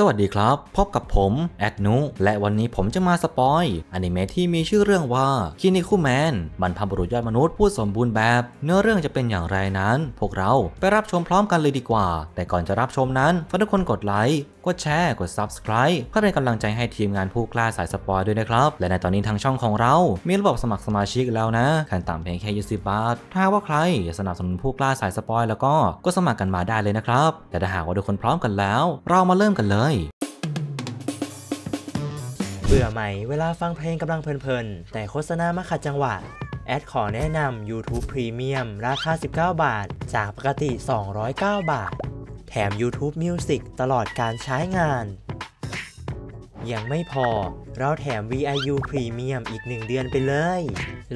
สวัสดีครับ พบกับผมแอดนุและวันนี้ผมจะมาสปอยอนิเมะที่มีชื่อเรื่องว่าคินิคุแมนบรรพบุรุษยอดมนุษย์ผู้สมบูรณ์แบบ เนื้อเรื่องจะเป็นอย่างไรนั้น พวกเราไปรับชมพร้อมกันเลยดีกว่า แต่ก่อนจะรับชมนั้นฝากทุกคนกดไลค์กดแชร์กด subscribe เพื่อเป็นกำลังใจให้ทีมงานผู้กล้าสายสปอยด้วยนะครับ และในตอนนี้ทางช่องของเรา มีระบบสมัครสมาชิกแล้วนะ ขั้นต่ำเพียงแค่ยี่สิบบาท ถ้าว่าใครสนับสนุนผู้กล้าสายสปอยแล้วก็ ก็สมัครกันมาได้เลยนะครับ แต่ถ้าหากว่าทุกคนพร้อมกันแล้ว เรามาเริ่มกันเลยเบื่อไหมเวลาฟังเพลงกำลังเพลินๆแต่โฆษณามาขัดจังหวะแอดขอแนะนำ YouTube Premium ราคา19 บาท จากปกติ 209 บาทแถม YouTube Music ตลอดการใช้งาน ยังไม่พอ เราแถม VIU Premium อีก 1 เดือนไปเลย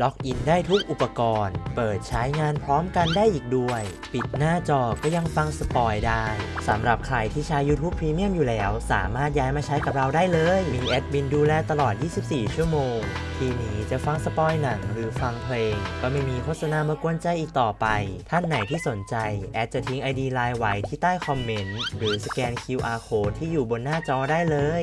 ล็อกอินได้ทุกอุปกรณ์ เปิดใช้งานพร้อมกันได้อีกด้วย ปิดหน้าจอก็ยังฟังสปอยได้ สำหรับใครที่ใช้ YouTube Premium อยู่แล้ว สามารถย้ายมาใช้กับเราได้เลย มีแอดมินดูแลตลอด 24 ชั่วโมงที่นี้จะฟังสปอยหนัง หรือฟังเพลง ก็ไม่มีโฆษณามากวนใจอีกต่อไปท่านไหนที่สนใจแอดจะทิ้ง ID ไลน์ไว้ที่ใต้คอมเมนต์ หรือสแกน QR code ที่อยู่บนหน้าจอได้เลย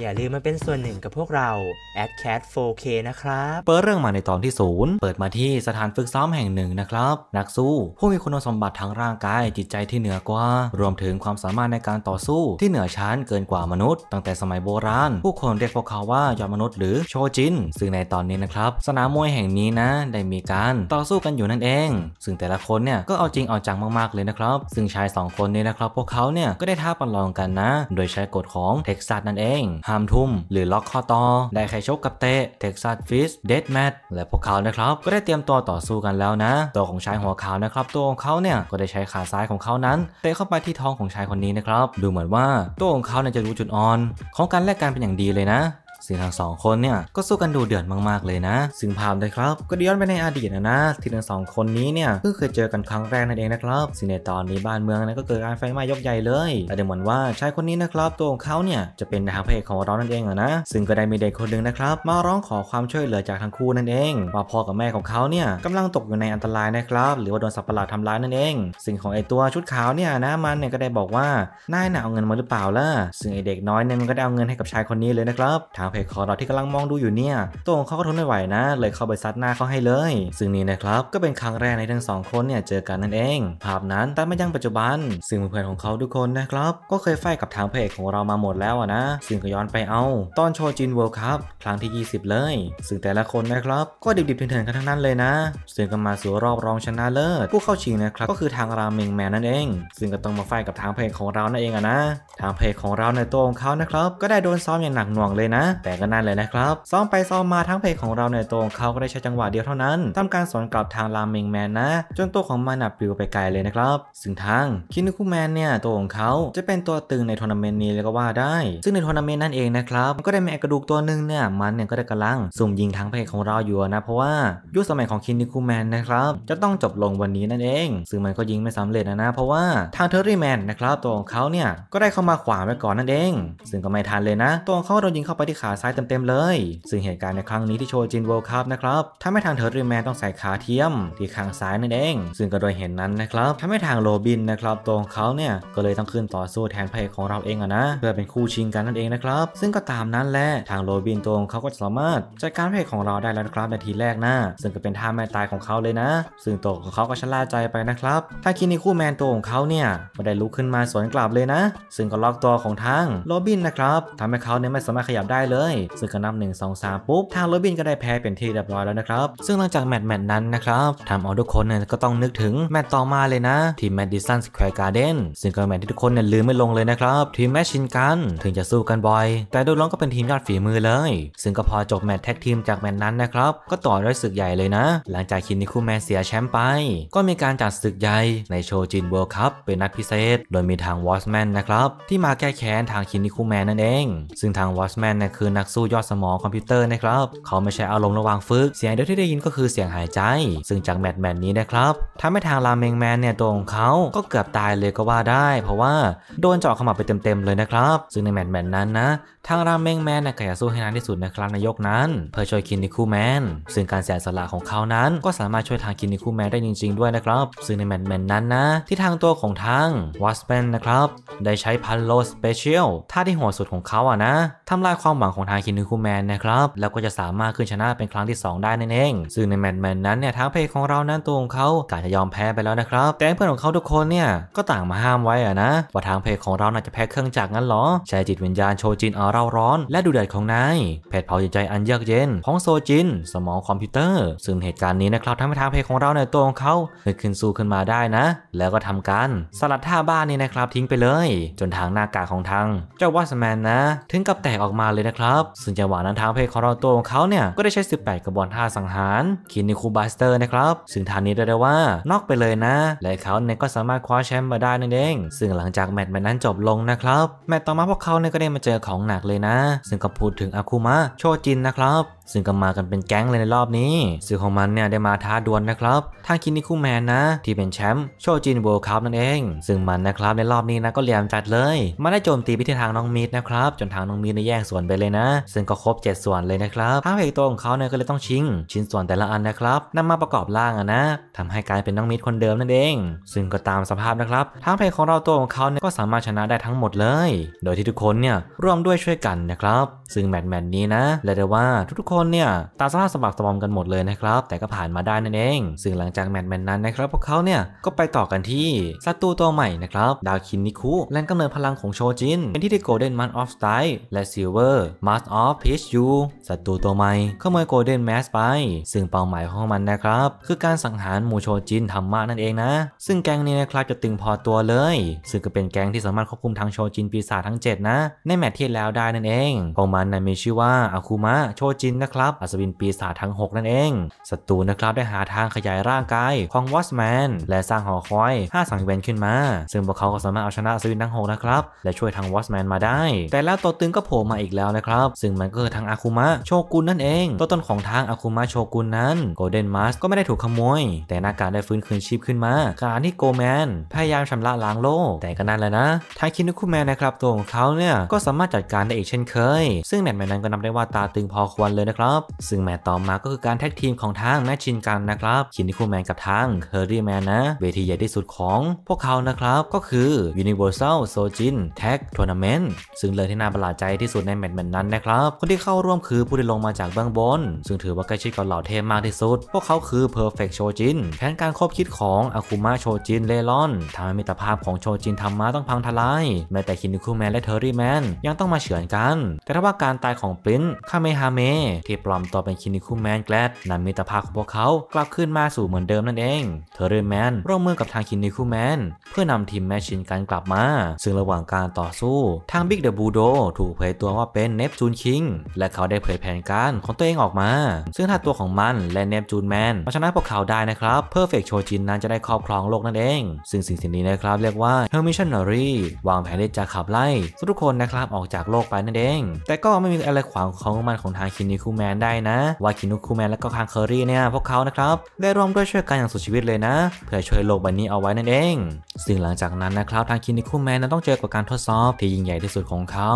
อย่าลืมมาเป็นส่วนหนึ่งกับพวกเราแอดแคท 4K นะครับ เปิดเรื่องมาในตอนที่ศูนย์เปิดมาที่สถานฝึกซ้อมแห่งหนึ่งนะครับ นักสู้ ผู้มีคุณสมบัติทางร่างกายจิตใจที่เหนือกว่า รวมถึงความสามารถในการต่อสู้ ที่เหนือชั้นเกินกว่ามนุษย์ตั้งแต่สมัยโบราณผู้คนเรียกพวกเขาว่ายอดมนุษย์ หรือโชจินซึ่งในในตอนนี้นะครับ สนามมวยแห่งนี้นะ ได้มีการต่อสู้กันอยู่นั่นเอง ซึ่งแต่ละคนเนี่ยก็เอาจริงเอาจังมากๆเลยนะครับ ซึ่งชาย 2 คนนี้นะครับ พวกเขาเนี่ยก็ได้ท้าประลองกันนะ โดยใช้กฎของเท็กซัสนั่นเอง ห้ามทุ่มหรือล็อกข้อต่อได้ใครชกกับเตะเท็กซัสฟิสเดดแมทและพวกเขานะครับก็ได้เตรียมตัวต่อสู้กันแล้วนะ ตัวของชายหัวขาวนะครับ ตัวของเขาเนี่ยก็ได้ใช้ขาซ้ายของเขานั้น เตะเข้าไปที่ท้องของชายคนนี้นะครับดูเหมือนว่าตัวของเขาเนี่ยจะรู้จุดอ่อน ของการแลกการเป็นอย่างดีเลยนะซึ่งทั้งสองคนเนี่ยก็สู้กันดูเดือดมาก ๆ เลยนะซึ่งภาพได้ครับก็ย้อนไปในอดีตนะนะที่ทั้งสองคนนี้เนี่ยเพิ่งเคยเจอกันครั้งแรกนั่นเองนะครับซึ่งในตอนนี้บ้านเมืองนั้นก็เกิดการไฟไหม้ยกใหญ่เลยแต่ดูเหมือนว่าชายคนนี้นะครับตัวของเขาเนี่ยจะเป็นนายพเพกของร้อนั่นเองอะนะซึ่งก็ได้มีเด็กคนหนึ่งนะครับมาร้องขอความช่วยเหลือจากทั้งคู่นั่นเองว่าพ่อกับแม่ของเขาเนี่ยกำลังตกอยู่ในอันตรายนะครับหรือว่าโดนสัตว์ประหลาดทำร้ายนั่นเองสิ่งของไอตัวชุดขาวเนี่ยนะมันเนี่ยก็ได้บอกว่านายน่ะเอาเงินมาหรือเปล่าล่ะซึ่งไอเด็กน้อยเนี่ยมันก็ได้เอาเงินให้กับชายคนนี้เลยนะครับทางเพจของเราที่กำลังมองดูอยู่เนี่ยตัวของเขาก็ทนไม่ไหวนะ เลยเข้าไปซัดหน้าเขาให้เลย ซึ่งนี่นะครับ ก็เป็นครั้งแรกในทั้งสองคนเนี่ยเจอกันนั่นเอง ภาพนั้น ตัดมายังปัจจุบัน ซึ่งเพื่อนของเขาทุกคนนะครับก็เคยไฟกับทางเพจของเรามาหมดแล้วนะซึ่งก็ย้อนไปเอา ตอนโชว์จินเวิลด์ครับครั้งที่ 20 เลย ซึ่งแต่ละคนนะครับก็ดิบดิบเถื่อนกันทั้งนั้นเลยนะซึ่งก็มาสู่รอบรองชนะเลิศผู้เข้าชิงนะครับก็คือทางรามิงแมนนั่นเอง ซึ่งก็ต้องมาไฟกับทางเพจของเรานั่นเองนะทางเพจของเราในตัวของเขานะครับก็ได้โดนซ้อมอย่างหนักหน่วงเลยนะแต่ก็นั่นเลยนะครับซ้อมไปซ้อมมาทั้งเพลงของเราในตัวเขาก็ได้ใช้จังหวะเดียวเท่านั้นทำการสวนกลับทางรามิงแมนนะ จนตัวของมันปลิวไปไกลเลยนะครับ ซึ่งทางคินุคุแมนเนี่ยตัวของเขาจะเป็นตัวตึงในทัวร์นาเมนต์นี้เลยก็ว่าได้ ซึ่งในทัวร์นาเมนต์นั่นเองนะครับก็ได้แีกระดูกตัวหนึ่งเนี่ยมันเนี่ยก็ได้กำลังสุ่มยิงทั้งเพลงของเราอยู่นะ เพราะว่ายุคสมัยของคินุคุแมนนะครับจะต้องจบลงวันนี้นั่นเอง ซึ่งมันก็ยิงไม่สำเร็จนะนะเพราะว่าทางเทอร์รี่แมนนะครับตัวของเขาเนี่ยก็ได้เข้ามาขวางไว้ก่อนนั่นเองซึ่งก็ไม่ทันเลยนะตัวของเขาโดนยิงเข้าไปที่ขาขาซ้ายเต็มๆเลยซึ่งเหตุการณ์ในครั้งนี้ที่โชจินเวิลด์คัพนะครับทำให้ทางเทอร์รีแมนต้องใส่ขาเทียมที่ข้างซ้ายนั่นเอง ซึ่งก็โดยเห็นนั้นนะครับทำให้ทางโรบินนะครับตัวของเขาเนี่ยก็เลยต้องขึ้นต่อสู้แทนพระเอกของเราเองอะนะ เพื่อเป็นคู่ชิงกันนั่นเองนะครับ ซึ่งก็ตามนั้นแหละทางโรบินตัวของเขาก็สามารถจัดการพระเอกของเราได้แล้วนะครับในทีแรกนะซึ่งก็เป็นท่าแม่ตายของเขาเลยนะ ซึ่งตัวของเขาก็ชะล่าใจไปนะครับ ถ้าคินีคู่แมนตัวของเขาเนี่ยไม่ได้ลุกขึ้นมาสวนกลับเลยนะ ซึ่งก็ล็อกตัวของทางโรบินนะครับทำให้เขาเนี่ยไม่สามารถขยับได้เลซึ่งก็นับ1 2 3 ปุ๊บ ทางโรบินก็ได้แพ้เป็นที่เรียบร้อยแล้วนะครับ ซึ่งหลังจากแมตช์แมตช์นั้นนะครับทำเอาทุกคนเนี่ยก็ต้องนึกถึงแมตช์ต่อมาเลยนะ ทีมแมดดิสันสแควร์การ์เดนซึ่งก็แมตช์ที่ทุกคนเนี่ยลืมไม่ลงเลยนะครับ ทีมแมชชินกันถึงจะสู้กันบ่อย แต่ดูล้องก็เป็นทีมยอดฝีมือเลย ซึ่งก็พอจบแมตช์แท็กทีมจากแมตช์นั้นนะครับก็ต่อด้วยศึกใหญ่เลยนะ หลังจากคินนิคุแมนเสียแชมป์ไป ก็มีการจัดศึกใหญ่ในโชจินเวิลด์คัพเป็นนัดพิเศษ โดยมีทางวอสแมนนะครับที่มาแก้แค้นทางคินนิคุแมนนั่นเอง ซึ่งทางวอสแมนเนคืนักสู้ยอดสมองคอมพิวเตอร์นะครับ เขาไม่ใช่อารมณ์ระหว่างฝึก เสียงเดียวที่ได้ยินก็คือเสียงหายใจ ซึ่งจากแมทแมทนี้นะครับทาให้ทางรามเมงแมนเนี่ยตัวของเขาก็เกือบตายเลยก็ว่าได้ เพราะว่าโดนเจาะขมับไปเต็มๆเลยนะครับ ซึ่งในแมทแมทนั้นนะทางรามเมงแมนเนี่ยก็อยากสู้ให้นานที่สุดในครั้งนยกนั้นเพื่อช่วยคินนิคูแมนซึ่งการเสียสละของเขานั้น ก็สามารถช่วยทางคินนิคูแมนได้จริง ๆด้วยนะครับซึ่งในแมทแมทนั้นนะที่ทางตัวของทางวัสเปนนะครับได้ใช้พันโลสเปเชียลท่าที่หัวสุดของเขาอะนะทำลายความหวังของของทางคินนิคุแมนนะครับแล้วก็จะสามารถขึ้นชนะเป็นครั้งที่ 2 ได้นั่นเอง ซึ่งในแมตช์แมนั้นเนี่ยทางเพจของเรานั้นตัวของเขากาจะยอมแพ้ไปแล้วนะครับแต่เพื่อนของเขาทุกคนเนี่ยก็ต่างมาห้ามไว้อะนะว่าทางเพจของเราน่าจะแพ้เครื่องจักรงั้นหรอใช้จิตวิญญาณโชจินอาเราร้อนและดูเดือดของนายเพจเผาจใจอันเยือกเย็นของโซจิน สมองคอมพิวเตอร์ซึ่งเหตุการณ์นี้นะครับทำให้ทางเพจของเราในตัวของเขาขึ้นสู้ขึ้นมาได้นะ แล้วก็ทำการสลัดท่าบ้านนี่นะครับทิ้งไปเลย จนทางหน้ากากของทางเจ้าวัสแมนนะถึงกับแตกออกมาเลยนะครับซึ่งจังหวะนั้นทางเพคคอร์รตัวของเขาเนี่ยก็ได้ใช้ 18 กระบอกท่าสังหาร คินนิคูบัสเตอร์นะครับ ซึ่งทานนี้ได้ได้ว่านอกไปเลยนะ และเขาเนี่ยก็สามารถ คว้าแชมป์มาได้นั่นเองซึ่งหลังจากแมตช์นั้นจบลงนะครับ แมตช์ต่อมาพวกเขาเนี่ยก็ได้มาเจอของหนักเลยนะ ซึ่งก็พูดถึงอาคุมะโชจินนะครับซึ่งก็มากันเป็นแก๊งเลยในรอบนี้ซึ่งของมันเนี่ยได้มาท้าดวลนนะครับทางคินิคุแมนนะ ที่เป็นแชมป์โชจินโ์คัพนั่นเองซึ่งมันนะครับในรอบนี้นะ ก็เหลี่ยมจัดเลย มาได้โจมตีไปที่ทางน้องมิดนะครับจนทางน้องมิดในแย่งส่วนไปเลยนะ ซึ่งก็ครบ 7 ส่วนเลยนะครับทางเพกตัวของเขาเนี่ยก็เลยต้องชิง ชิ้นส่วนแต่ละอันนะครับ นำมาประกอบร่างอะนะทำให้กลายเป็นน้องมิดคนเดิมนั่นเอง ซึ่งก็ตามสภาพนะครับทางเพกของเราตัวของเขาเนี่ยก็สามารถชนะได้ทั้งหมดเลยโดยที่ทุกคนเนี่ยร่วมด้วยช่วยกันนะครับ ซึ่งแมตช์แมตช์นี้นะเรียกได้ว่าทุกๆคนคนเนี่ยตาซ่าสะบักสะบอมกันหมดเลยนะครับ แต่ก็ผ่านมาได้นั่นเอง ซึ่งหลังจากแมตช์แมนั้นนะครับพวกเขาเนี่ย ก็ไปต่อกันที่ศัตรูตัวใหม่นะครับดาวคินนิคุแรงกำเนิดพลังของโชจิน เป็นที่ที่โกลเด้นมันออฟสไตล์และซิลเวอร์มาสออฟพีชยูศัตรูตัวใหม่ขโมยโกลเด้นแมสไป ซึ่งเป้าหมายของมันนะครับ คือการสังหารหมู่โชจินทำมานั่นเองนะ ซึ่งแกงนี้นะครับจะตึงพอตัวเลย ซึ่งก็เป็นแกงที่สามารถควบคุมทางโชจิน ปีศาจทั้ง 7 นะ ในแมตช์ที่แล้วได้นั่นเองของมันนะมีชื่อว่าอาคุมะโชจินนะครับอัศวินปีศาจทั้ง 6 นั่นเอง ศัตรูนะครับได้หาทางขยายร่างกาย ของวอชแมนและสร้างหอคอย5สังเวียนขึ้นมา ซึ่งพวกเขาก็สามารถเอาชนะอัศวินทั้ง6 นะครับ และช่วยทางวอชแมนมาได้ แต่แล้วตัวตึงก็โผล่มาอีกแล้วนะครับ ซึ่งมันก็คือทางอาคุมะโชกุนนั่นเองตัวต้นของทางอาคุมะโชกุนนั้น โกลเด้นมาสก็ไม่ได้ถูกขโมย แต่นาการได้ฟื้นคืนชีพขึ้นมาขณะที่โกแมนพยายามชำระล้างโลก แต่ก็นั่นแหละนะ ทางคินุคุแมนนะครับตัวของเขาเนี่ย ก็สามารถจัดการได้อีกเช่นเคย ซึ่งแมนแมนนั้นก็นับได้ว่าตาตึงพอควรเลยนะครับซึ่งแมตต์ต่อมาก็คือการแท็กทีมของทางแมชชินกันนะครับ คินนิคูแมนกับทางเฮอร์รี่แมนนะ เวทีใหญ่ที่สุดของพวกเขานะครับ ก็คือ Universal Sojin Tag Tournament ซึ่งเลยที่น่าประหลาดใจที่สุดในแมตต์แนั้นนะครับ คนที่เข้าร่วมคือผู้ที่ลงมาจากเบื้องบน ซึ่งถือว่าใกล้ชิดกับเหล่าเทพมากที่สุด พวกเขาคือ Perfect Shojin แผนการคบคิดของอาคุมาโชจินเลลอนทำให้มิตรภาพของโชจินธรรมะต้องพังทลาย แม้แต่คินนิคูแมนและเทอร์รี่แมนยังต้องมาเฉือนกัน แต่ถ้าว่าการตายของปรินคาเมฮาเมที่ปลอมตัวเป็นคินิคุแมนแกลดนำมิตรภาพของพวกเขากลับขึ้นมาสู่เหมือนเดิมนั่นเองเทอร์เรแมน ร่วมมือกับทางคินิคุแมนเพื่อนำทีมแมชชินกันกลับมา ซึ่งระหว่างการต่อสู้ ทางบิ๊กเดอะบูโดถูกเผยตัวว่าเป็นเนปจูนคิงและเขาได้เผยแผนการของตัวเองออกมา ซึ่งถ้าตัวของมันและเนปจูนแมนมาชนะพวกเขาได้นะครับเพอร์เฟกโชจินนั้นจะได้ครอบครองโลกนั่นเองซึ่งสิ่งสิ่งนี้นะครับเรียกว่าเฮอร์มิชันนารีวางแผนที่จะขับไล่ทุกคนนะครับออกจากโลกไปนั่นเอง แต่ก็ไม่มีอะไรขวางของมันของทางคินิคุูแมนได้นะวาคินุคูแมนและก็คังเคอรี่เนี่ยพวกเขานะครับได้ร่วมด้วยช่วยกันอย่างสุดชีวิตเลยนะ เพื่อช่วยโลกใบนี้เอาไว้นั่นเอง ซึ่งหลังจากนั้นนะครับ ทางคินิคูแมนนั้นต้องเจอกับการทดสอบที่ยิ่งใหญ่ที่สุดของเขา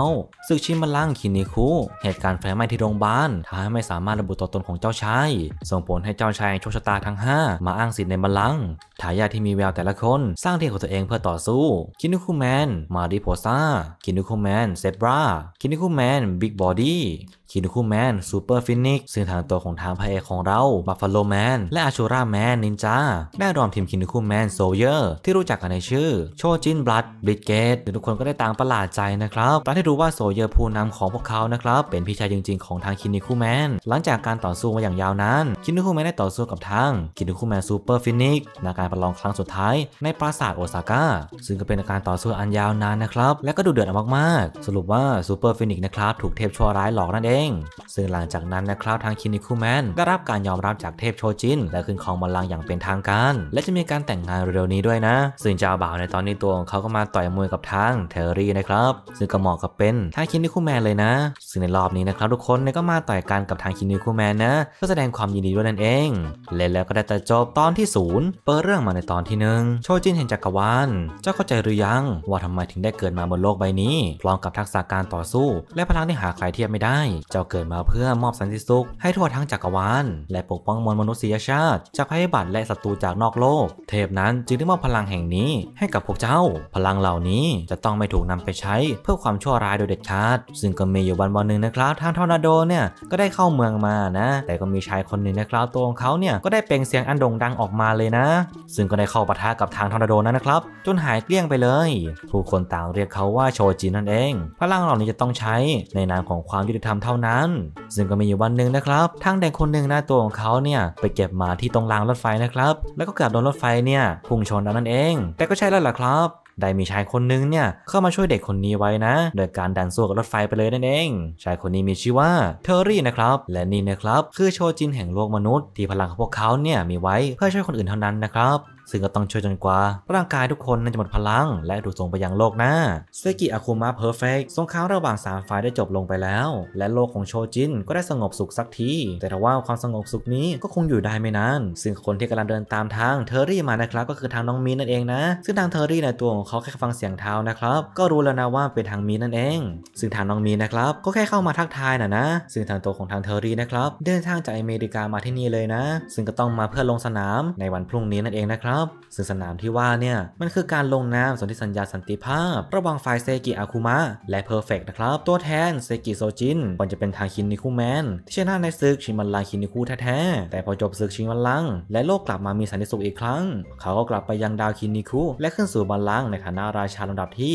ศึกชิมบัลลังคินิคูเหตุการณ์ไฟไหม้ที่โรงพยาบาลทำให้ไม่สามารถระบุตัวตนของเจ้าชายส่งผลให้เจ้าชายโชคชะตาทั้ง 5 มาอ้างสิทธิ์ในบัลลังก์ทายาทที่มีแววแต่ละคน สร้างที่ของตัวเองเพื่อต่อสู้คินุคูแมนมาริโพซาคินุคูแมนเซบราคินุคูแมนบิ๊กบอดี้คินุคุแมนซูเปอร์ฟินิกซึ่งทางตัวของทางพระเอกของเราบัฟฟาโลแมนและอาชูราแมนนินจาได้รวมทีมคินคุแมนโซเยอร์ที่รู้จักกันในชื่อ โชจินบลัดบิดเกตทุกคนก็ได้ต่างประหลาดใจนะครับตอนที่รู้ว่าโซเยอร์ผู้นำของพวกเขานะครับ เป็นพี่ชายจริง ๆของทางคินคุแมนหลังจากการต่อสู้มาอย่างยาวนานคินคุแมนได้ต่อสู้กับทางคินคุแมนซูเปอร์ฟินิกในการประลองครั้งสุดท้ายในปราสาทโอซาก้าซึ่งก็เป็นการต่อสู้อันยาวนานนะครับและก็ดูเดือดมากๆ สรุปว่าซูเปอร์ฟินิกนะครับถูกเทพชั่วร้ายหลอกนั่นเองซึ่งหลังจากนั้นนะครับ ทางคินิคุแมนได้รับการยอมรับจากเทพโชจินและขึ้นครองบัลลังก์อย่างเป็นทางการ และจะมีการแต่งงานเร็วนี้ด้วยนะ ซึ่งเจ้าบ่าวในตอนนี้ตัวของเขาก็มาต่อยมวยกับทาง เทอร์รี่นะครับ ซึ่งก็เหมาะกับเป็นทางคินิคุแมนเลยนะซึ่งในรอบนี้นะครับทุกคนก็มาต่อยกันกับทางคินิคุแมนนะเพื่อแสดงความยินดีด้วยนั่นเองเล่นแล้วก็ได้แต่จบตอนที่0เปิดเรื่องมาในตอนที่1โชจินเห็นจักรวาลเจ้าเข้าใจหรือยังว่าทำไมถึงได้เกิดมาบนโลกใบนี้พร้อมกับทักษะการต่อสู้ และพลังที่หาใครเทียบไม่ได้ เจ้าเกิดมาเพื่อมอบสันติสุขให้ทั่วทั้งจักรวาลและปกป้องมวลมนุษยชาติจากภัยพิบัติและศัตรูจากนอกโลก เทพนั้นจึงได้มอบพลังแห่งนี้ให้กับพวกเจ้า พลังเหล่านี้จะต้องไม่ถูกนำไปใช้เพื่อความชั่วร้ายโดยเด็ดขาดซึ่งก็มีอยู่วันวันหนึ่งนะครับทางทอร์นาโดเนี่ยก็ได้เข้าเมืองมานะแต่ก็มีชายคนหนึ่งนะครับตัวของเขาเนี่ยก็ได้เปล่งเสียงอันโด่งดังออกมาเลยนะ ซึ่งก็ได้เข้าปะทะกับทางทอร์นาโดนั้นนะครับ จนหายเกลี้ยงไปเลย ผู้คนต่างเรียกเขาว่าโชจินนั่นเอง พลังเหล่านี้จะต้องใช้ในนามของความยุติธรรมเท่านั้นซึ่งกก็มีอยู่วันหนึ่งนะครับ ทั้งเด็กคนหนึ่งหน้าตัวของเขาเนี่ยไปเก็บมาที่ตรงรางรถไฟนะครับ แล้วก็เกิดบโดนรถไฟเนี่ยพุ่งชนนั่นเอง แต่ก็ใช่แล้วล่ะครับ ได้มีชายคนนึงเนี่ย เข้ามาช่วยเด็กคนนี้ไว้นะ โดยการดันสู้กับรถไฟไปเลยนั่นเอง ชายคนนี้มีชื่อว่าเทอร์รี่นะครับ และนี่นะครับคือโชจินแห่งโลกมนุษย์ ที่พลังของพวกเขาเนี่ยมีไว้เพื่อช่วยคนอื่นเท่านั้นนะครับึ่งก็ต้องช่วยจนกว่า ร่างกายทุกคนนั้นจะหมดพลัง และถูกส่งไปยังโลกหน้าเซกิอาคุมะเพอร์เฟกสงครามระหว่างสามฝ่ายได้จบลงไปแล้วและโลกของโชจินก็ได้สงบสุขสักที แต่ว่าความสงบสุขนี้ก็คงอยู่ได้ไม่นานซึ่งคนที่กำลังเดินตามทางเทอร์รี่มานะครับ ก็คือทางน้องมีนนั่นเองนะ ซึ่งทางเทอร์รี่ในตัวของเขาแค่ฟังเสียงเท้านะครับก็รู้แล้วนะว่าเป็นทางมีนนั่นเองซึ่งทางน้องมีนนะครับ ก็แค่เข้ามาทักทายนะนะซึ่งทางตัวของทางเทอร์รี่นะครับ เดินทางจากอเมริกามาที่นี่เลยนะ ซึ่งก็ต้องมาเพื่อลงสนามในวันพรุ่งนี้นั่นเองนะครับซึ่งสนามที่ว่าเนี่ย มันคือการลงนามสนธิสัญญาสันติภาพ ระหว่างฝ่ายเซกิอาคุมะ และเพอร์เฟกนะครับ ตัวแทนเซกิ โซจินควอจะเป็นทางคินนิคุแมน ที่ชนะในศึกชิงบัลลังคินนิคุแท้ ๆ แต่พอจบศึกชิงบัลลัง และโลกกลับมามีสันติสุขอีกครั้ง เขาก็กลับไปยังดาวคินนิคุและขึ้นสู่บัลลังในฐานะราชาลำดับที่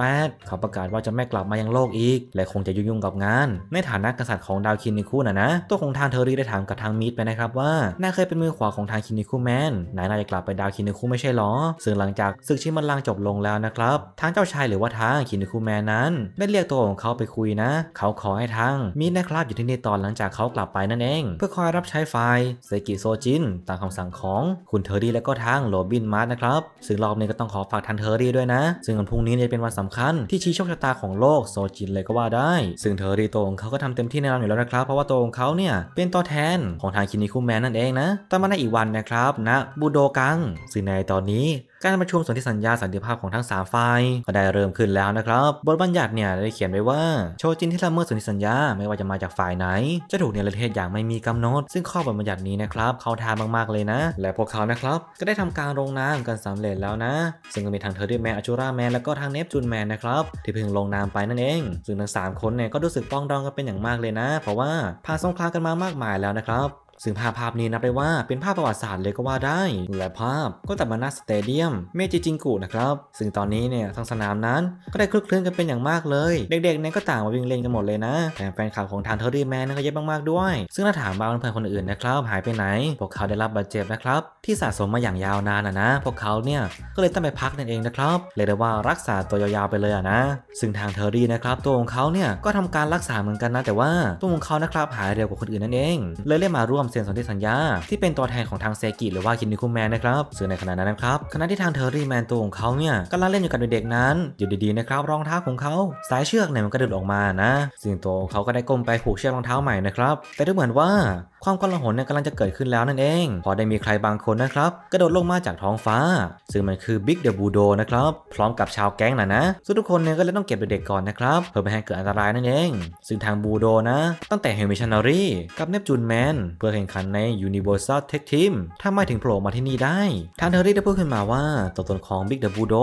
58 เขาประกาศว่าจะไม่กลับมายังโลกอีก และคงจะยุ่งๆ กับงานในฐานะกษัตริย์ของดาวคินนิคุนะนะตัวของทางเทอรี่ได้ถามกับทางมิดไปนะครับว่านายเคยเป็นมือขวาของทางคินนิคุแมนนายน่าจะกลับไปดาวคินุคุไม่ใช่หรอ ซึ่งหลังจากศึกชิมันลังจบลงแล้วนะครับทางเจ้าชายหรือว่าทางคินุคุแมนนั้นได้เรียกตัวของเขาไปคุยนะ เขาขอให้ทางมีนะครับอยู่ที่นี่ตอนหลังจากเขากลับไปนั่นเอง เพื่อคอยรับใช้ไฟเซกิโซจินตามคำสั่งของคุณเทอร์ดี่และก็ทางโรบินมาร์สนะครับซึ่งรอบนี้ก็ต้องขอฝากทันเทอร์ดี่ด้วยนะ ซึ่งวันพรุ่งนี้จะเป็นวันสำคัญที่ชี้โชคชะตาของโลกโซจินเลยก็ว่าได้ ซึ่งเทอร์ดี่ตัวของเขาก็ทำเต็มที่แน่นออยู่แล้วนะครับ เพราะว่าตัวของเขาเนี่ยเป็นตัวแทนของทางคินิคุแมนนั่นเองนะต่อมาในอีกวันนะครับณนะบูโดกังซึ่งในตอนนี้การประชุมสนธิสัญญาสันติภาพของทั้ง 3ฝ่าย ก็ได้เริ่มขึ้นแล้วนะครับ บทบัญญัติเนี่ยได้เขียนไว้ว่า โชจินที่ละเมิดสนธิสัญญาไม่ว่าจะมาจากฝ่ายไหน จะถูกเนรเทศอย่างไม่มีกำหนด ซึ่งข้อบทบัญญัตินี้นะครับเขาทามาก ๆ เลยนะ และพวกเขานะครับก็ได้ทำการลงนามกันสำเร็จแล้วนะซึ่งก็มีทางเทอร์เแมนอชูราแมนแล้วก็ทางเนปจูนแมนนะครับที่เพิ่งลงนามไปนั่นเองซึ่งทั้ง3คนเนี่ยก็รู้สึกป้องดองกันเป็นอย่างมากเลยนะเพราะว่าผ่านสงครามกันมามากมายแล้วนะครับซึ่งภาพภาพนี้นับได้ว่าเป็นภาพประวัติศาสตร์เลยก็ว่าได้ และภาพก็ตัดมาาสเตเดียมเมจิจิงกุนะครับ ซึ่งตอนนี้เนี่ยทางสนามนั้นก็ได้คลึกคลื่นกันเป็นอย่างมากเลย เด็กๆเนี่ยก็ต่างมาวิ่งเล่นกันหมดเลยนะแถมแฟนคลับของทางเทอร์รี่แมนนั้นก็เยอะมากๆด้วย ซึ่งถ้าถามบางเพื่อนคนอื่นนะครับหายไปไหน พวกเขาได้รับบาดเจ็บนะครับที่สะสมมาอย่างยาวนานนะพวกเขาเนี่ยก็เลยต้องไปพักนั่นเองนะครับเรียกได้ว่ารักษาตัวยาวๆไปเลยอะนะ ซึ่งทางเทอร์รี่นะครับตัวของเขาเนี่ยก็ทำการรักษาเหมือนกันนะแต่ว่าตัวของเขานะครับหายเร็วกว่าคนอื่นนั่นเองเลยเรียกมาร่วมเซ็นสนธิสัญญาที่เป็นตัวแทนของทางเซกิหรือว่าคินิคุแมนนะครับซึ่งในขณะนั้นนะครับขณะที่ทางเทอร์รี่แมนตัวของเขาเนี่ยกำลังเล่นอยู่กับเด็กๆนั้น อยู่ดีๆนะครับรองเท้าของเขาสายเชือกเนี่ยมันก็ดึงออกมานะซึ่งตัวเขาก็ได้ก้มไปผูกเชือกรองเท้าใหม่นะครับแต่ดูเหมือนว่าความกลาหนกำลังจะเกิดขึ้นแล้วนั่นเอง พอได้มีใครบางคนนะครับกระโดดลงมาจากท้องฟ้า ซึ่งมันคือบิ๊กเดอะบูโดนะครับ พร้อมกับชาวแก๊งนะนะซึ่งทุกคนเนี่ยก็เลยต้องเก็บเด็กๆก่อนนะครับเพื่อไม่ให้เกิดอันตรายนั่นเอง ซึ่งทางบูโดนะ ตั้งแต่เฮมิชันนารีกับเนปจูนแมน เพื่อแข่งขันในยูนิเวอร์ซัลเทคทีมถ้าไม่ถึงโผล่มาที่นี่ได้ทางเทอรี่ได้พูดขึ้นมาว่าตัวตนของบิ๊กเดอะบูโด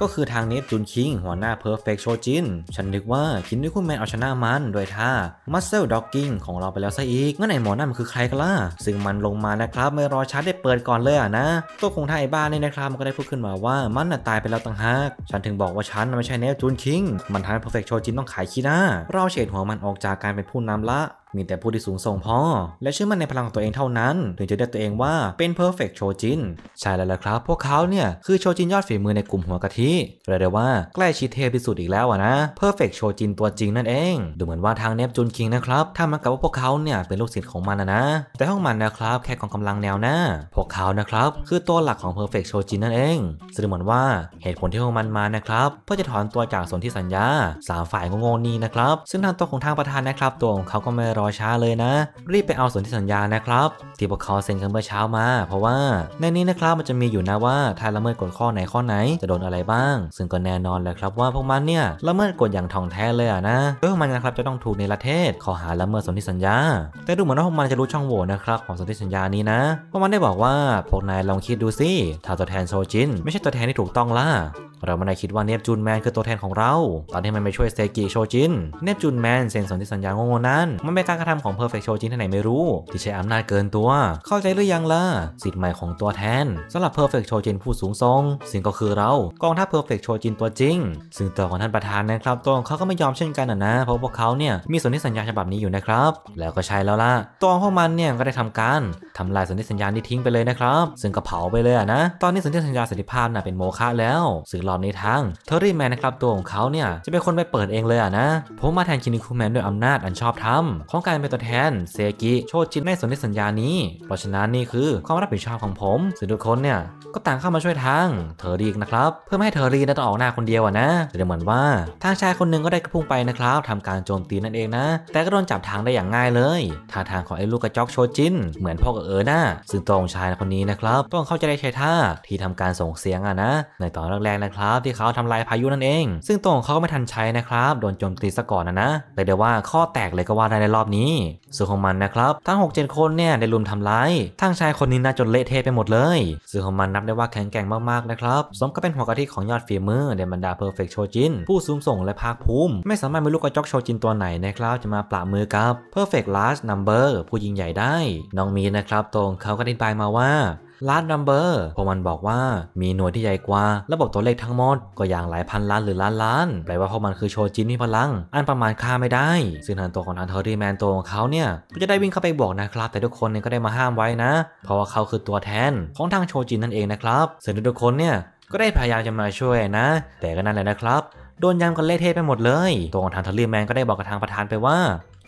ก็คือทางเนปจูนคิงหัวหน้าเพอร์เฟกโชจินฉันนึกว่าคินนิคุแมนเอาชนะมัน้ดยท่ามัสเซลด็อกกิ้งของเราไปแล้วซะอีกงั้นไอหมอนั่นมันคือใครกันล่ะซึ่งมันลงมานะครับ ไม่รอชาดได้เปิดก่อนเลยอ่ะนะ ตัวคงทายบ้านนี่นะครับ มันก็ได้พูดขึ้นมาว่ามันน่ะตายไปแล้วต่างหาก ฉันถึงบอกว่าฉันไม่ใช่เนปจูนคิงมันทำให้เพอร์เฟกต์โชจินต้องขายขี้หน้าเราเฉดหัวมันออกจากการเป็นผู้นำละมีแต่ผู้ที่สูงส่งพอ และเชื่อมั่นในพลังของตัวเองเท่านั้น ถึงจะเรียกตัวเองว่าเป็นเพอร์เฟกต์โชจินใช่แล้วล่ะครับ พวกเขาเนี่ย คือโชจินยอดฝีมือในกลุ่มหัวกะทิเรียกได้ว่าใกล้ชิดเทพที่สุดอีกแล้วนะเพอร์เฟกต์โชจินตัวจริงนั่นเอง ดูเหมือนว่าทางเนปจุนคิงนะครับ ถ้ามันกับว่าพวกเขาเนี่ย เป็นลูกศิษย์ของมันนะแต่ห้องมันนะครับแค่กองกำลังแนวหน้าพวกเขานะครับคือตัวหลักของเพอร์เฟกต์โชจินนั่นเองซึ่งเหมือนว่าเหตุผลที่ห้องมันมานะครับเพื่อจะถอนตัวจากสนธิสัญญาสามฝ่ายงงๆนี้นะครับซึ่งทางตัวของทางประธานนะครับตัวของเขาก็ไม่รอช้าเลยนะ รีบไปเอาส่วนที่สัญญานะครับที่พวกเขาเซ็นกันเมื่อเช้ามาเพราะว่าในนี้นะครับมันจะมีอยู่นะว่าถ้าละเมิดกฎข้อไหนข้อไหนจะโดนอะไรบ้าง ซึ่งก็แน่นอนเลยครับว่าพวกมันเนี่ยละเมิดกฎอย่างท่องแท้เลยอะนะเออพวกมันนะครับจะต้องถูกในประเทศข้อหาละเมิดส่วนที่สัญญา แต่ดูเหมือนว่าพวกมันจะรู้ช่องโหว่นะครับ ของส่วนที่สัญญานี้นะพวกมันได้บอกว่าพวกนายลองคิดดูสิถ้าตัวแทนโซจินไม่ใช่ตัวแทนที่ถูกต้องล่ะเราไม่ได้คิดว่าเนปจูนแมนคือตัวแทนของเรา ตอนที่มันไปช่วยเซกิโชจิน เนปจูนแมนเซ็นสนธิสัญญาโง่ๆนั้นมันเป็นการกระทำของเพอร์เฟกโชจินที่ไหนไม่รู้ ที่ใช้อำนาจเกินตัว เข้าใจหรือยังล่ะสิทธิ์ใหม่ของตัวแทนสำหรับเพอร์เฟกโชจินผู้สูงทรงสิ่งก็คือเรากองทัพเพอร์เฟกโชจินตัวจริง ซึ่งตัวของท่านประธานนะครับตัวของเขาก็ไม่ยอมเช่นกันนะเพราะพวกเขาเนี่ยมีสนธิสัญญาฉบับนี้อยู่นะครับแล้วก็ใช้แล้วล่ะ ตัวของพวกมันเนี่ยก็ได้ทำการทำลายสนธิสัญญาที่ทิ้งไปเลยนะครับซึ่งก็เผาไปเลยนะตอนนี้สนธิสัญญาสันติภาพนะเป็นโมฆะแล้วซึ่งอดในทางเทอร์รี่แมนนะครับตัวของเขาเนี่ยจะเป็นคนไปเปิดเองเลยอ่ะนะผมมาแทนคินิคุแมนด้วยอำนาจอันชอบธรรมของการเป็นตัวแทนเซกิโชจินในสนธิสัญญานี้ เพราะฉะนั้นนี่คือความรับผิดชอบของผมสุดทุกคนเนี่ยก็ต่างเข้ามาช่วยทางเทอร์รี่นะครับเพื่อไม่ให้เทอร์รี่นต้องออกหน้าคนเดียวอ่ะนะแต่เหมือนว่าทางชายคนนึงก็ได้กระพุ่งไปนะครับทำการโจมตีนั่นเองนะ แต่ก็โดนจับทางได้อย่างง่ายเลยท่าทางของไอ้ลูกกระจอกโชจินเหมือนพ่อกับเออหน้าซึ่งตรงชายคนนี้นะครับต้องเข้าใจได้ใช้ท่าที่ทำการส่งเสียงอ่ะนะในตอนแรกๆนะครับครับที่เขาทำลายพายุนั่นเอง ซึ่งตัวของเขาก็ไม่ทันใช้นะครับ โดนโจมตีซะก่อนนะนะเลยเดาว่าข้อแตกเลยก็ว่าได้ในรอบนี้ส่วนของมันนะครับ ทั้ง6นคนเนี่ยได้ลุมทำร้าย ทั้งชายคนนี้น่าจนเละเทะไปหมดเลยส่วนของมันนับได้ว่าแข็งแกร่งมากๆนะครับ สมกับเป็นหัวกะทิของยอดฝีมือเดมันดาเพอร์เฟกโชจินผู้สูงส่งและภาคภูมิ ไม่สามารถมีลูกกระจอกโชจินตัวไหนนะครับจะมาปราบมือกับเพอรฟกต์ลา t l สนัมเบอร์ผู้ยิงใหญ่ได้ น้องมีนะครับ ตรงเขาก็ได้ไปมาว่าล้านนัมเบอร์พวกมันบอกว่ามีหน่วยที่ใหญ่กว่า ระบบตัวเลขทั้งหมด ก็อย่างหลายพันล้านหรือล้านล้าน แปลว่าพวกมันคือโชจินที่พลัง อันประมาณค่าไม่ได้ ซึ่งทางตัวของอันเทอรี่แมนตัวของเขาเนี่ยก็จะได้วิ่งเข้าไปบอกนะครับ แต่ทุกคนเนี่ยก็ได้มาห้ามไว้นะ เพราะว่าเขาคือตัวแทนของทางโชจินนั่นเองนะครับซึ่งทุกคนเนี่ยก็ได้พยายามจะมาช่วยนะ แต่ก็นั่นแหละนะครับโดนยำกันเละเทะไปหมดเลยตัวของทางเทอรี่แมนก็ได้บอกกับทางประธานไปว่า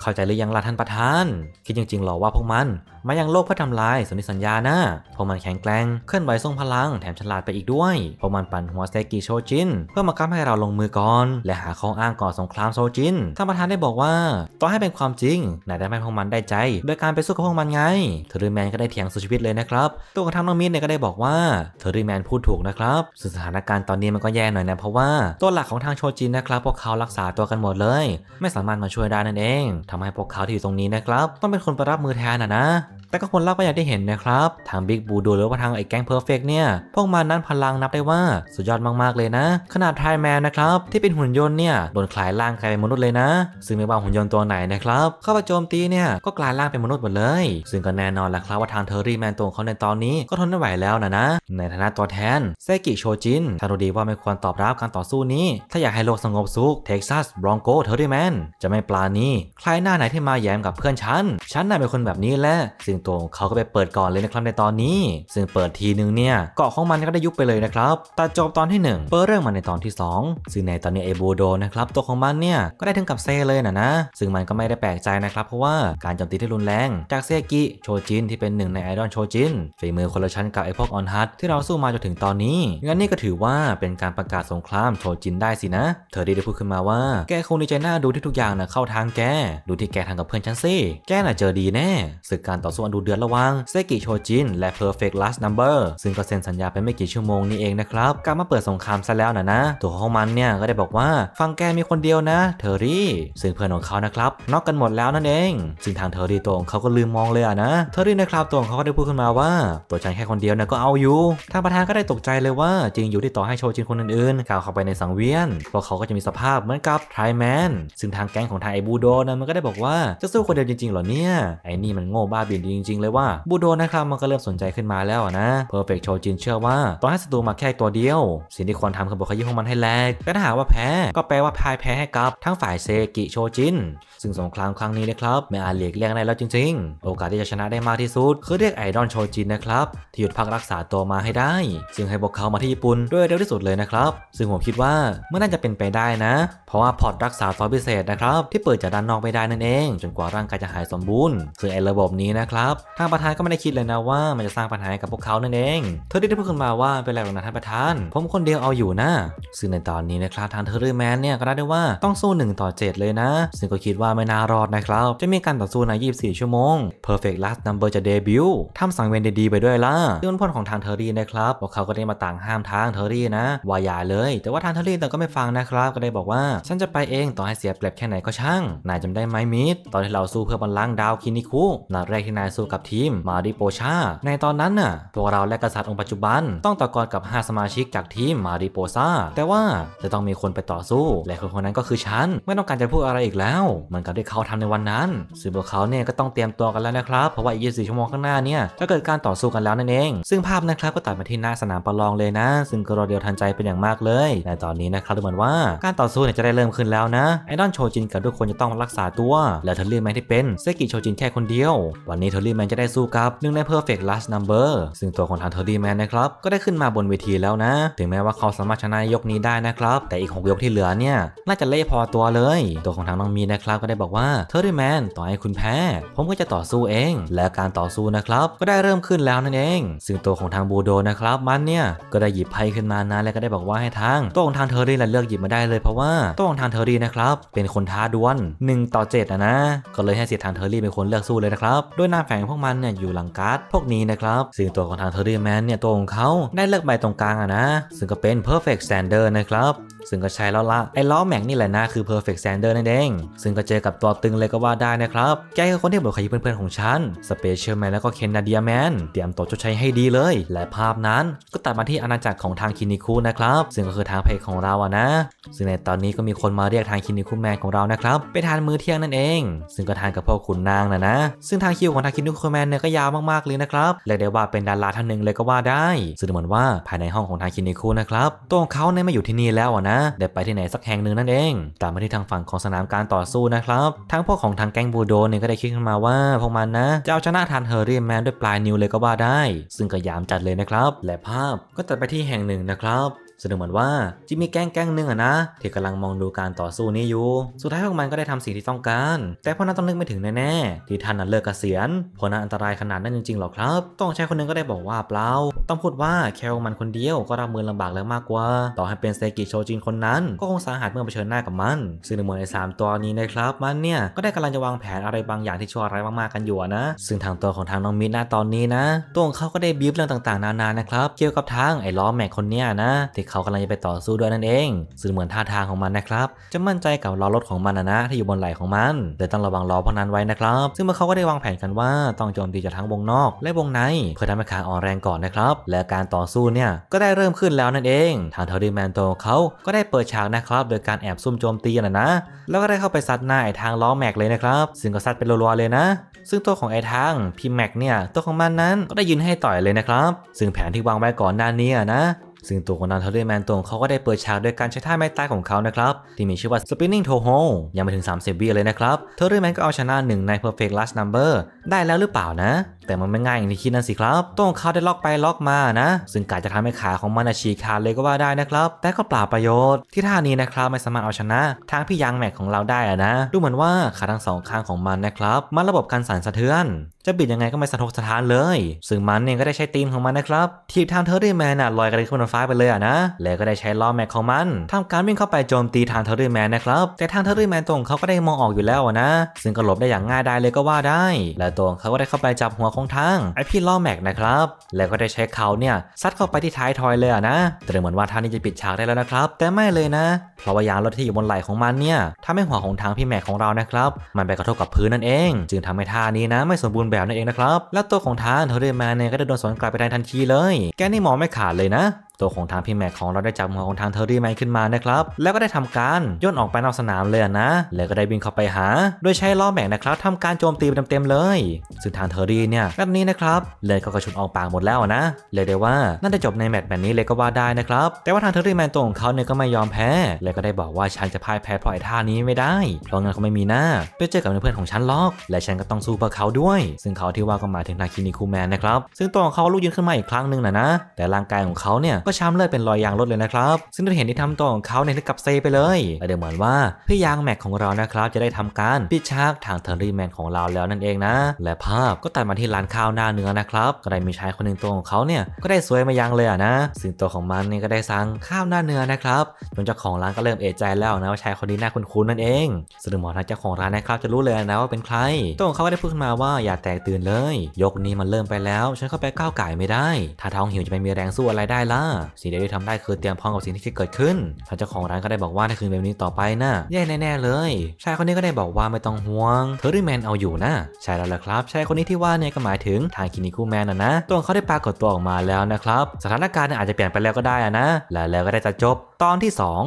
เข้าใจหรือยังล่ะท่านประธาน คิดจริงๆหรอว่าพวกมันมายังโลกเพื่อทำลายสนธิสัญญานะพวกมันแข็งแกร่ง เคลื่อนไหวทรงพลัง แถมฉลาดไปอีกด้วย พวกมันปั่นหัวเซกิโชจิน เพื่อมากั้มให้เราลงมือก่อน และหาข้ออ้างก่อสงครามโชจินท่านประธานได้บอกว่าต่อให้เป็นความจริงนหนได้ให้พวกมันได้ใจ โดยการไปสู้กับพวกมันไงเทอร์รีแมนก็ได้เถียงสุดชีวิตเลยนะครับ ตัวกระทำงน้องมินเนี่ยก็ได้บอกว่าเทอร์รีแมนพูดถูกนะครับสถานการณ์ตอนนี้มันก็แย่หน่อยนะ เพราะว่าตัวหลักของทางโชจินนะครับ พวกเขารักษาตัวกันหมดเลย ไม่สามารถมาช่วยได้นั่นเอง ทำให้พวกเขาที่อยู่ตรงนี้นะครับ ต้องเป็นคนไปรับมือแทนนะนะแต่ก็นเล่าก็อยางได้เห็นนะครับ ทางบิ๊กบูดูหรือว่าทางไอ้แก๊งเพอร์เฟกเนี่ยพวกมันนั้นพลังนับได้ว่า สุดยอดมากๆเลยนะ ขนาดไทแมนนะครับ ที่เป็นหุ่นยนต์เนี่ย โดนคลายร่างกลายเป็นมนุษย์เลยนะ ซึ่งไม่ว่าหุ่นยนต์ตัวไหนนะครับ เข้าไปโจมตีเนี่ยก็กลายร่างเป็นมนุษย์หมดเลย ซึ่งก็แน่นอนแหละครับว่าทางเทอร์รี่แมนตัวเขาในตอนนี้ก็ทนไม่ไหวแล้วนะนะ ในฐานะตัวแทนเซกิโชจินทารู้ดีว่าไม่ควรตอบรับการต่อสู้นี้ ถ้าอยากให้โลกสงบสุขเท็กซัสบรองโกเทอร์รี่แมนจะไม่ปลานีใครหน้าไหนที่มาแย้มกับเพื่อนฉันฉันน่ะเป็นคนแบบนี้แหละสิ่งตัวของเขาก็ไปเปิดก่อนเลยนะครับในตอนนี้ ซึ่งเปิดทีนึงเนี่ยเกาะของมันก็ได้ยุบไปเลยนะครับแต่จบตอนที่ 1 เปิดเรื่องมาในตอนที่2ซึ่งในตอนนี้เอโบโดนะครับตัวของมันเนี่ยก็ได้ถึงกับเซเลยนะนะซึ่งมันก็ไม่ได้แปลกใจนะครับเพราะว่าการโจมตีที่รุนแรง จากเซกิโชจินที่เป็นหนึ่งในไอดอลโชจินฝีมือคนละชั้นกับไอพวกออนฮัตที่เราสู้มาจนถึงตอนนี้งั้นนี่ก็ถือว่าเป็นการประกาศสงครามโชจินได้สินะ เธอได้พูดขึ้นมาว่าแกคงดีใจหน้าดูที่ทุกอย่างนะเข้าทางแกดูที่แกทำกับเพื่อนฉันสิแกน่ะเจอดีแน่ศึกการต่อสู้วนดูเดือดระวังเซกิโชจิน และเพอร์เฟกต์ลัสนัมเบอร์ซึ่งก็เซ็นสัญญาไปไม่กี่ชั่วโมงนี้เองนะครับกลับมาเปิดสงครามซะแล้วนะนะ ตัวของมันเนี่ยก็ได้บอกว่า ฟังแกมีคนเดียวนะเทอรี่ ซึ่งเพื่อนของเขานะครับนอกกันหมดแล้วนั่นเองซึ่งทางเทอรี่ตัวของเขาก็ลืมมองเลยนะเทอรี่นะครับตัวของเขาก็ได้พูดขึ้นมาว่าตัวฉันแค่คนเดียวนะก็เอาอยู่ทางประธานก็ได้ตกใจเลยว่า จริงอยู่ที่ต่อให้โชจินคนอื่นๆก้าวเข้าไปในสังเวียนพวกเขาก็จะมีสภาพเหมือนกับไทแมนซึ่งทางแก๊งของทางไอบูโดนะมันก็ได้บอกว่าจะสู้คนเดียวจริงๆ เหรอเนี่ยไอ้นี่มันโง่บ้าบินจจริง ๆ เลยว่าบูโดนะครับมันก็เริ่มสนใจขึ้นมาแล้วนะเพอร์เฟกโชจินเชื่อว่าตออให้ศัตรูมาแค่ตัวเดียว สิ่งที่ควรทำคือบกขยี้ของมันให้แรลกแต่ถ้าหากว่าแพ้ ก็แปลว่าพ่ายแพ้ให้กับ ทั้งฝ่ายเซกิโชจินซึ่งสงครามครั้งนี้นะครับ ไม่อาจเลียกเลี่ยงได้แล้วจริงๆ โอกาสที่จะชนะได้มากที่สุด คือเรียกไอดอลโชจินนะครับที่หยุดพักรักษาตัวมาให้ได้ ซึ่งให้พวกเขามาที่ญี่ปุ่นด้วยเร็วที่สุดเลยนะครับซึ่งผมคิดว่าเมือนน่าจะเป็นไปได้นะ เพราะว่าพอร์ตรักษาตัวพิเศษนะครับที่เปิดจากด้านนอกไม่ได้นั่นเองจนกว่าร่างกายจะหายสมบูรณ์คือไอระบบนี้นะครัับทางประธานก็ไม่ได้คิดเลยนะว่ามันจะสร้างปัญหากับพวกเขานั่นเอง เธอได้พูดขึ้นมาว่าเป็นไรหรอกนะท่านประธาน ผมคนเดียวเอาอยู่นะ ซึ่งในตอนนี้นะครับ ทางเทอร์เรแมนเนี่ยก็ได้ได้ว่าต้องสู้1ต่อ 7 เลยนะ ซึ่งก็คิดว่าไม่น่ารอดนะครับ จะมีการต่อสู้ใน 24 ชั่วโมง Perfect Last Number จะเดบิวต์ทำสังเวียนดีๆไปด้วยล่ะซึ่งพ่นของทางเทอรี่นะครับ พวกเขาก็ได้มาต่างห้ามทางเทอรี่นะว่าอย่าเลย แต่ว่าทางเทอรี่แต่ก็ไม่ฟังนะครับ ก็ได้บอกว่า ฉันจะไปเองต่อให้เสียเปรียบแค่ไหนก็ช่าง นายจำได้ไหมมิดตอนที่เราสู้เพื่อบอลลังดาวคินิคุนัดแรกที่นายสู้กับทีมมาริโปชาในตอนนั้นน่ะตัวเราและกษัตริย์องค์ปัจจุบันต้องต่อกรกับ 5 สมาชิกจากทีมมาริโปซาแต่ว่าจะต้องมีคนไปต่อสู้ และคนคนนั้นก็คือฉันไม่ต้องการจะพูดอะไรอีกแล้วเหมือนกับที่เขาทำในวันนั้นซึ่งพวกเขาเนี่ยก็ต้องเตรียมตัวกันแล้วนะครับ เพราะว่าอีกี่ชั่วโมงข้างหน้าเนี่ยจะเกิดการต่อสู้กันแล้วนั่นเอง ซึ่งภาพนะครับก็ตัดมาที่หน้าสนามประลองเลยนะ ซึ่งก็รอเดียวทันใจเป็นอย่างมากเลยในตอนนี้นะครับดูเหมือนว่าการต่อสู้เนี่ยจะได้เริ่มขึ้นแล้วนะไอ้ดอนโชจินกับทุกคนจะต้องรักษาตัว และเธอเลือกไหมที่เป็นเซกิโชจิน แค่คนเดียว วันนี้เธออรี่แมนจะได้สู้กับหนึ่งใน Perfect Last Number ซึ่งตัวของทางเทอร์รี่แมนนะครับ ก็ได้ขึ้นมาบนเวทีแล้วนะ ถึงแม้ว่าเขาสามารถชนะยกนี้ได้นะครับ แต่อีก6ยกที่เหลือเนี่ย น่าจะเล่พอตัวเลย ตัวของทางน้องมีนะครับ ก็ได้บอกว่าเทอร์รี่แมนต่อให้คุณแพ้ ผมก็จะต่อสู้เองและการต่อสู้นะครับ ก็ได้เริ่มขึ้นแล้วนั่นเอง ซึ่งตัวของทางบูโดนะครับมันเนี่ยก็ได้หยิบไพ่ขึ้นมานะแล้วก็ได้บอกว่าให้ทางตัวของทางเทอร์รี่เลือกหยิบมาได้เลยเพราะว่าตัวของทางเทอร์รี่นะครับเป็นคนท้าดวล1ต่อ7นะนะก็เลยให้สิทธิ์ทางเทอรี่เป็นคนเลือกสู้เลยนะครับด้วยหน้าแงพวกมันเนี่ยอยู่หลังการ์ดพวกนี้นะครับ ซึ่งตัวของทางเทอร์รี่แมนเนี่ยตัวของเขาได้เลือกใบตรงกลางอะนะ ซึ่งก็เป็น perfect sander นะครับ ซึ่งก็ใช้แล้วละไอ้ล้อแม็กนี่แหละนะคือ perfect sander นั่นเอง ซึ่งก็เจอกับตัวตึงเลยก็ว่าได้นะครับแกคือคนที่บอกขยี้เพื่อนๆ ของฉัน special man แล้วก็เคนนาเดียแมนเตรียมตัวจะใช้ให้ดีเลย และภาพนั้น ก็ตัดมาที่อาณาจักรของทางคินิคุนะครับซึ่งก็คือทางเพจของเราอะนะซึ่งในตอนนี้ก็มีคนมาเรียกทางคินิคุแมนของเรานะครับไปทานมื้อเที่ยงนั่นเอง ซึ่งก็ทานกับพ่อขุนนางนะนะ ซึ่งทางคิวของทางคินิโคลแมนเนี่ยก็ยาวมากๆ เลยนะครับเละยได้ว่าเป็นดาราท่านหนึ่งเลยก็ว่าได้ ซึ่งเหมือนว่าภายในห้องของทางคินิคุนะครับตัวของเขาเนี่ยไม่อยู่ที่นี่แล้วนะเดวไปที่ไหนสักแห่งหนึ่งนั่นเอง ตามมาที่ทางฝั่งของสนามการต่อสู้นะครับ ทั้งพวกของทางแก๊งบูโดเนี่ยก็ได้คิดขึ้นมาว่าพวกมันนะจะเอาชนะทันเฮอร์รี่แมนด้วยปลายนิ้วเลยก็ว่าได้ ซึ่งก็ยามจัดเลยนะครับ และภาพก็ตัดไปที่แห่งหนึ่งนะครับสนงกเหมือนว่าจิมมี่แกล้งแกล้งนึงอะนะ ที่กำลังมองดูการต่อสู้นี้อยู่ สุดท้ายพวกมันก็ได้ทำสิ่งที่ต้องการแต่พ่อนั้นต้องนึกไม่ถึงแน่ๆ ที่ท่านนั้นเลิกเกษียณพ่อนั้นอันตรายขนาดนั้นจริงๆ หรอครับ ต้องใช้คนนึงก็ได้บอกว่าเปล่าต้องพูดว่าแคลมันคนเดียว ก็รับมือลำบากแล้วมากกว่า ต่อให้เป็นเซกิโชจินคนนั้น ก็คงสาหัสเมื่อเผชิญหน้ากับมันซึ่งในหมวดในมตัวนี้นะครับมันเนี่ยก็ได้กำลังจะวางแผนอะไรบางอย่างที่ชั่วร้ายมากๆกันอยู่นะซึ่งทางตัวของทางน้องมิดหน้าตอนนี้นะ ตัวของเขาก็ได้บีบเรื่องต่าง ๆนานานะครับเกี่ยวกับทางไอ้ล้อแม็กคนเนี้ยนะที่เขากำลังจะไปต่อสู้ด้วยนั่นเอง ซึ่งเหมือนท่าทางของมันนะครับ จะมั่นใจกับล้อรถของมันนะนะ ที่อยู่บนไหล่ของมันแต่ต้องระวังล้อพวกนั้นไว้นะครับ ซึ่งเมื่อเขาก็ได้วางแผนกันว่า ต้องโจมตีจากทั้งวงนอก และวงใน เพื่อทำให้ขาอ่อนแรงก่อนนะครับ และการต่อสู้เนี่ยก็ได้เริ่มขึ้นแล้วนั่นเอง ทางเทอร์ดิแมนโตเขาก็ได้เปิดฉากนะครับ โดยการแอบซุ่มโจมตีนะนะ แล้วก็ได้เข้าไปซัดหน้าไอ้ทางล้อแม็กเลยนะครับ ซึ่งก็ซัดเป็นรัวๆเลยนะ ซึ่งตัวของไอ้ทางพี่แม็กเนี่ย ตัวของมันนั้น ก็ได้ยืนให้ต่อยเลยนะครับ ซึ่งแผนที่วางไว้ก่อนหน้านี้นะซึ่งตัวของนังทอร์เรแมนตรงเขาก็ได้เปิดฉากโดยการใช้ท่าไม้ตายของเขานะครับ ที่มีชื่อว่า spinning toe hold ยังไม่ถึง30วิเลยนะครับทอร์เรแมนก็เอาชนะหนึ่งใน perfect last number ได้แล้วหรือเปล่านะแต่มันไม่ง่ายอย่างที่คิดนั่นสิครับต้องเขาได้ล็อกไปล็อกมานะ ซึ่งการจะทำให้ขาของมันฉีกขาดเลยก็ว่าได้นะครับ แต่ก็เปล่าประโยชน์ ที่ท่านี้นะครับไม่สามารถเอาชนะ ทางพี่ยังแม็กของเราได้อะนะ ดูเหมือนว่าขาทั้งสองข้างของมันนะครับ มันระบบการสั่นสะเทือน จะบิดยังไงก็ไม่สะทกสะท้านเลย ซึ่งมันเนี่ยก็ได้ใช้ตีนของมันนะครับทีบทางเทอร์รี่แมนน่ะลอยกระเด็นขึ้นบนฟ้าไปเลยอะนะแล้วก็ได้ใช้ล้อแม็กของมัน ทำการวิ่งเข้าไปโจมตีทางเทอร์รี่แมนนะครับ แต่ทางเทอร์รี่แมนตรงเขาก็ได้มองออกอยู่แล้วนะซึ่งก็หลบได้อย่างง่ายได้เลยก็ว่าได้ แลวตรงเขาก็ได้เข้าไปจับหัวของทางไอพี่ล่อแม็กนะครับ แล้วก็ได้ใช้เขาเนี่ย ซัดเข้าไปที่ท้ายทอยเลยนะ แต่เหมือนว่าท่านนี้จะปิดฉากได้แล้วนะครับ แต่ไม่เลยนะเพราะว่ายางรถที่อยู่บนไหล่ของมันเนี่ยถ้าไม่หัวของทางพี่แม็กของเรานะครับมันไปกระทบกับพื้นนั่นเอง จึงทำให้ท่านี้นะไม่สมบูรณ์แบบนั่นเองนะครับแล้วตัวของทางเทอร์เรแมนเนี่ยก็ได้โดนสวนกลับไปทันทีเลย แกนี่มองไม่ขาดเลยนะ ตัวของทางพี่แม็กของเราได้จับหัวของทางเทอร์รี่แมนขึ้นมานะครับแล้วก็ได้ทำการย่นออกไปนอกสนามเลยนะแล้วก็ได้บินเข้าไปหา โดยใช้ล้อแม็กนะครับทำการโจมตีเต็มเต็มเลยซึ่งทางเทอร์รี่เนี่ยแบบนี้นะครับเลยก็กระชุนออกปากหมดแล้วนะ เลยได้ว่าน่าจะจบในแมตช์แบบนี้เลยก็ว่าได้นะครับแต่ว่าทางเทอร์รี่แมนตัวของเขาเนี่ยก็ไม่ยอมแพ้เลก็ได้บอกว่าฉันจะพ่ายแพ้เพราะไอ้ท่านี้ไม่ได้ เพราะงั้นเขาไม่มีหน้าไปเจอกับเพื่อนของฉันล็อก และฉันก็ต้องสู้เพื่อเขาด้วย ซึ่งเขาที่ว่าก็หมายถึงนาคินิคูแมนนะครับ ซึ่งตัวของเขาลุกยืนขึ้นมาอีกครั้งหนึ่งนะนะ แต่ร่างกายของเขาเนี่ยก็ช้ำเลือดเป็นรอยยางรถเลยนะครับ ซึ่งเราเห็นที่ทำตัวของเขาเนี่ยถึงกับเซ ไปเลยและเดี๋ยวเหมือนว่าพี่ยางแม็กของเรานะครับจะได้ทำการปิดฉากทางเทอร์รี่แมนของเราแล้วนั่นเองนะ และภาพก็ตัดมาที่ร้านข้าวหน้าเนื้อนะครับก็ได้มีชายคนหนึ่งตัวของเขาเนี่ยก็ได้สวยมายางเลยอะนะซึ่งตัวของมันเนี่ยก็ได้สั่งข้าวหน้าเนื้อนะครับจนเจ้าของร้านก็เริ่มเอะใจแล้วนะว่าชายคนนี้น่าคุ้นๆนั่นเองสึุหมอทางเจ้าของร้านนะครับจะรู้เลยนะว่าเป็นใครตัวของเขาได้พูดขึ้นมาว่าอย่าแตกตื่นเลย ยกนี้มันเริ่มไปแล้วฉันเข้าไปก้าวไก่ไม่ได้ ถ้าท้องหิวจะไปมีแรงสู้อะไรได้ล่ะ สิ่งเดียวที่ทำได้คือเตรียมพร้อมกับสิ่งที่จะเกิดขึ้นทางเจ้าของร้านก็ได้บอกว่าถ้าคืนแบบนี้ต่อไปนะ่ะแย่แน่ๆเลย ชายคนนี้ก็ได้บอกว่าไม่ต้องห่วงเธอริีแมนเอาอยู่นะใช่แล้วล่ะครับชายคนนี้ที่ว่าเนี่ยก็หมายถึงทางคินิคุแมนนะนะ ตัวเขาได้ปรากฏตัวออกมาแล้วนะครับสถานการณ์อาจจะเปลี่ยนไปแล้วก็ได้นะและแล้วก็ได้จะจบตอนที่ 2